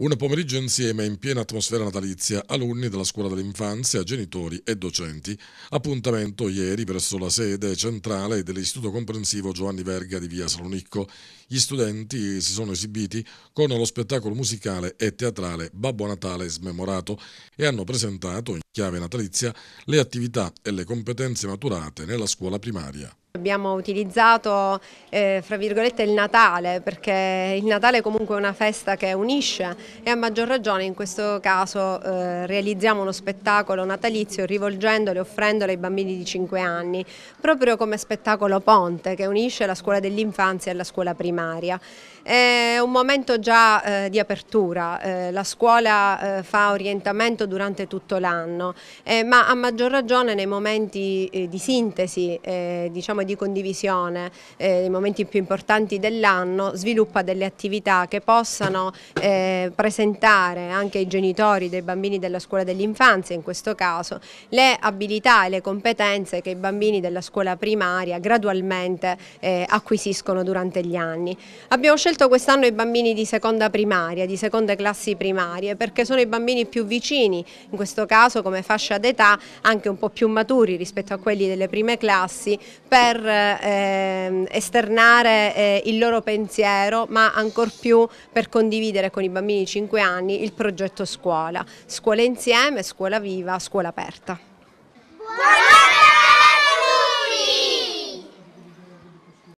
Un pomeriggio insieme in piena atmosfera natalizia, alunni della scuola dell'infanzia, genitori e docenti. Appuntamento ieri presso la sede centrale dell'Istituto Comprensivo Giovanni Verga di Via Salonicco. Gli studenti si sono esibiti con lo spettacolo musicale e teatrale Babbo Natale smemorato e hanno presentato in chiave natalizia le attività e le competenze maturate nella scuola primaria. Abbiamo utilizzato eh, fra virgolette il Natale perché il Natale è comunque una festa che unisce e a maggior ragione in questo caso eh, realizziamo uno spettacolo natalizio rivolgendolo e offrendolo ai bambini di 5 anni proprio come spettacolo ponte che unisce la scuola dell'infanzia e la scuola primaria. È un momento già eh, di apertura, eh, la scuola eh, fa orientamento durante tutto l'anno eh, ma a maggior ragione nei momenti di sintesi diciamo di condivisione eh, nei momenti più importanti dell'anno sviluppa delle attività che possano eh, presentare anche ai genitori dei bambini della scuola dell'infanzia in questo caso le abilità e le competenze che i bambini della scuola primaria gradualmente eh, acquisiscono durante gli anni. Abbiamo scelto quest'anno i bambini di seconda primaria, di seconde classi primarie perché sono i bambini più vicini in questo caso come fascia d'età anche un po' più maturi rispetto a quelli delle prime classi per per eh, esternare eh, il loro pensiero ma ancor più per condividere con i bambini di 5 anni il progetto scuola, scuola insieme, scuola viva, scuola aperta.